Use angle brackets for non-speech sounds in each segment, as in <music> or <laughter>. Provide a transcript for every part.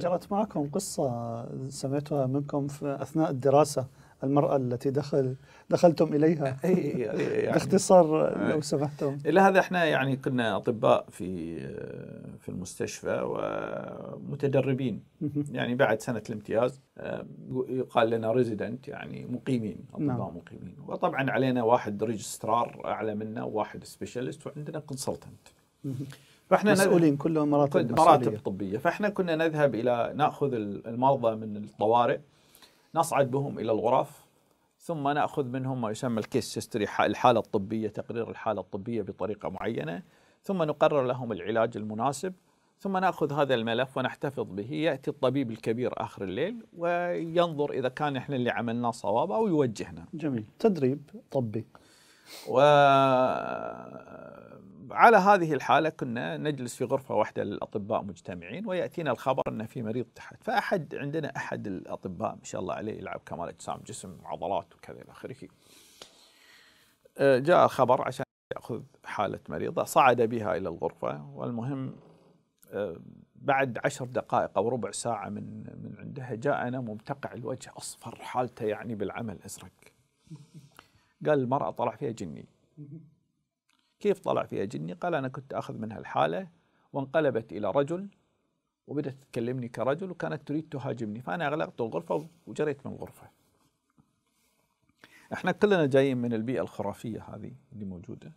جرت معكم قصة سمعتها منكم في أثناء الدراسة المرأة التي دخل دخلتم إليها <laughs> يعني باختصار لو سمحتم إلى هذا إحنا يعني كنا أطباء في في المستشفى ومتدربين يعني بعد سنة الامتياز آه، يقال لنا ريزيدنت يعني مقيمين أطباء نعم. مقيمين وطبعا علينا واحد ريجسترار أعلى منا وواحد سبيشالست وعندنا كونسلتنت فاحنا مسؤولين كلهم مراتب مراتب طبيه فاحنا كنا نذهب الى ناخذ المرضى من الطوارئ نصعد بهم الى الغرف ثم ناخذ منهم ما يسمى الكيس هيستوري الحاله الطبيه تقرير الحاله الطبيه بطريقه معينه ثم نقرر لهم العلاج المناسب ثم ناخذ هذا الملف ونحتفظ به ياتي الطبيب الكبير اخر الليل وينظر اذا كان احنا اللي عملناه صواب او يوجهنا. جميل، تدريب طبي. و على هذه الحالة كنا نجلس في غرفة واحدة للأطباء مجتمعين ويأتينا الخبر أن في مريض تحت فأحد عندنا أحد الأطباء ما شاء الله عليه يلعب كمال أجسام جسم عضلات وكذا إلى آخره آه، جاء الخبر عشان يأخذ حالة مريضة صعد بها إلى الغرفة والمهم آه، بعد عشر دقائق أو ربع ساعة من من عندها جاءنا ممتقع الوجه أصفر حالته يعني بالعمل أزرق قال المرأة طلع فيها جني كيف طلع فيها جني قال أنا كنت أخذ منها الحالة وانقلبت إلى رجل وبدأت تكلمني كرجل وكانت تريد تهاجمني فأنا أغلقت الغرفة وجريت من الغرفة احنا كلنا جايين من البيئة الخرافية هذه اللي موجودة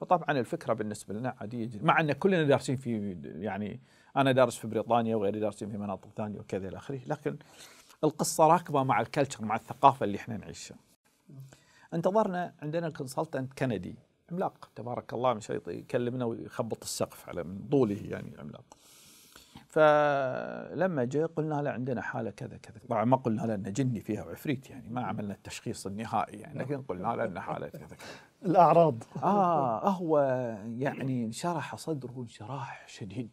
فطبعا الفكرة بالنسبة لنا عادية جدا مع أن كلنا دارسين في يعني أنا دارس في بريطانيا وغيري دارسين في مناطق ثانية وكذا إلى آخره لكن القصة راكبة مع الكلتشر مع الثقافة اللي احنا نعيشها انتظرنا عندنا كونسلتنت كندي عملاق تبارك الله مش يكلمنا ويخبط السقف على من طوله يعني عملاق فلما جاء قلنا له عندنا حاله كذا كذا طبعا ما قلنا له انه جني فيها وعفريت يعني ما عملنا التشخيص النهائي يعني لكن قلنا له انه حاله كذا كذا الاعراض اه هو يعني انشرح صدره انشراح شديد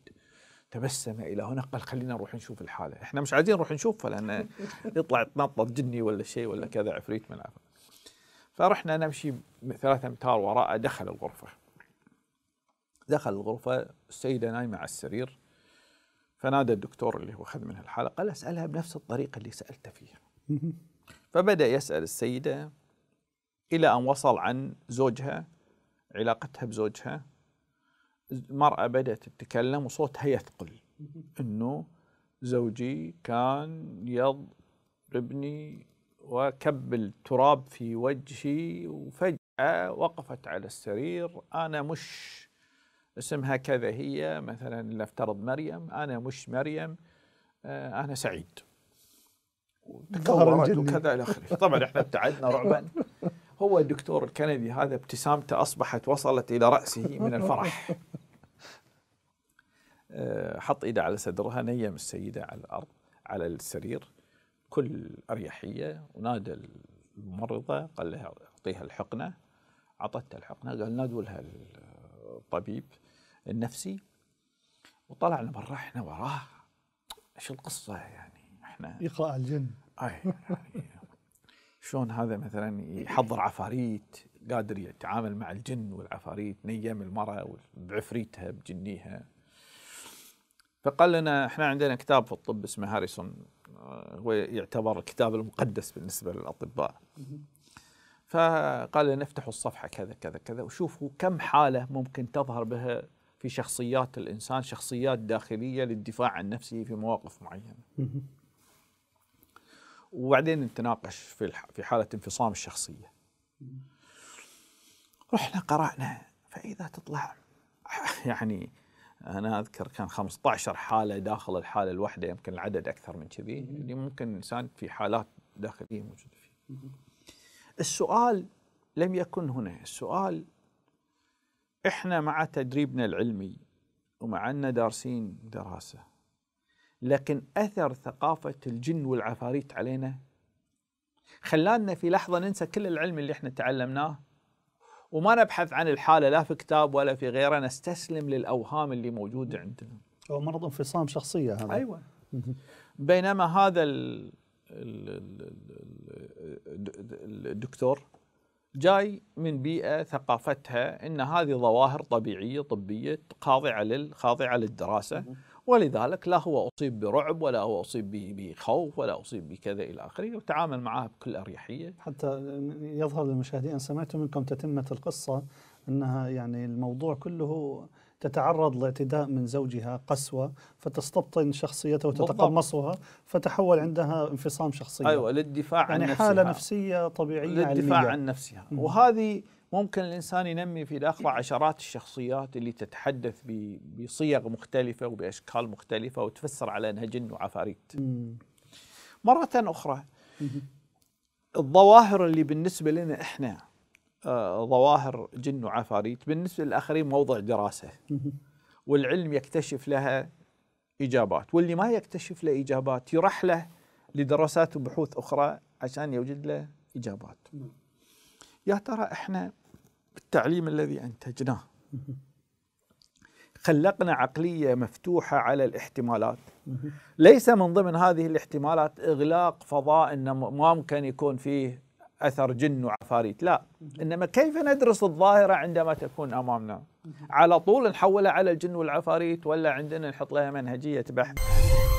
تبسم الى هنا قال خلينا نروح نشوف الحاله احنا مش عايزين نروح نشوفها لان يطلع يتنطط جني ولا شيء ولا كذا عفريت من عفريت فرحنا نمشي ثلاثة أمتار وراء دخل الغرفة دخل الغرفة السيدة نايمة على السرير فنادى الدكتور اللي هو أخذ منها الحالة قال أسألها بنفس الطريقة اللي سألت فيها <laughs> فبدأ يسأل السيدة إلى أن وصل عن زوجها علاقتها بزوجها المرأة بدأت تتكلم وصوتها يثقل <laughs> أنه زوجي كان يضربني وكب التراب في وجهي وفجأة وقفت على السرير أنا مش اسمها كذا هي مثلا لنفترض مريم أنا مش مريم آه، أنا سعيد تكورت وكذا إلى آخره طبعا إحنا ابتعدنا رعبا هو الدكتور الكندي هذا ابتسامته أصبحت وصلت إلى رأسه من الفرح آه، حط إيده على صدرها نيم السيدة على الأرض على السرير بكل اريحيه ونادى الممرضه قال لها اعطيها الحقنه اعطتها الحقنه قال نادوا لها الطبيب النفسي وطلعنا برا احنا وراه ايش القصه يعني احنا ايقاع الجن اي يعني شلون هذا مثلا يحضر عفاريت قادر يتعامل مع الجن والعفاريت نيم المرأة بعفريتها بجنيها فقال لنا احنا عندنا كتاب في الطب اسمه هاريسون هو يعتبر الكتاب المقدس بالنسبة للأطباء فقال نفتح الصفحة كذا كذا كذا وشوفوا كم حالة ممكن تظهر بها في شخصيات الإنسان شخصيات داخلية للدفاع عن نفسه في مواقف معينة وبعدين نتناقش في في حالة انفصام الشخصية رحنا قرأنا فإذا تطلع <laughs> يعني انا اذكر كان 15 حاله داخل الحاله الواحده يمكن العدد اكثر من كذي اللي ممكن الانسان في حالات داخليه موجود فيه. السؤال لم يكن هنا، السؤال احنا مع تدريبنا العلمي ومع ان دارسين دراسه لكن اثر ثقافه الجن والعفاريت علينا خلانا في لحظه ننسى كل العلم اللي احنا تعلمناه وما نبحث عن الحالة لا في كتاب ولا في غيره نستسلم للأوهام اللي موجودة عندنا هو مرض انفصام شخصية هذا أيوة بينما هذا الدكتور جاي من بيئة ثقافتها أن هذه ظواهر طبيعية طبية خاضعة خاضعة للدراسة ولذلك لا هو أصيب برعب ولا هو أصيب بخوف ولا أصيب بكذا إلى آخره وتعامل معها بكل أريحية حتى يظهر للمشاهدين سمعت منكم تتمة القصة أنها يعني الموضوع كله تتعرض لاعتداء من زوجها قسوة فتستبطن شخصيته وتتقمصها فتحول عندها انفصام شخصية أيوة للدفاع يعني عن نفسها يعني حالة نفسية طبيعية للدفاع علمية. عن نفسها وهذه ممكن الإنسان ينمي في داخله عشرات الشخصيات اللي تتحدث بصيغ مختلفة وبأشكال مختلفة وتفسر على أنها جن وعفاريت مرة أخرى الظواهر اللي بالنسبة لنا إحنا آه، ظواهر جن وعفاريت بالنسبة للآخرين موضع دراسة والعلم يكتشف لها إجابات واللي ما يكتشف له إجابات يرحله لدراسات وبحوث أخرى عشان يوجد له إجابات يا ترى احنا بالتعليم الذي انتجناه خلقنا عقليه مفتوحه على الاحتمالات ليس من ضمن هذه الاحتمالات اغلاق فضاء ان ممكن يكون فيه اثر جن وعفاريت لا انما كيف ندرس الظاهره عندما تكون امامنا على طول نحولها على الجن والعفاريت ولا عندنا نحط لها منهجيه بحث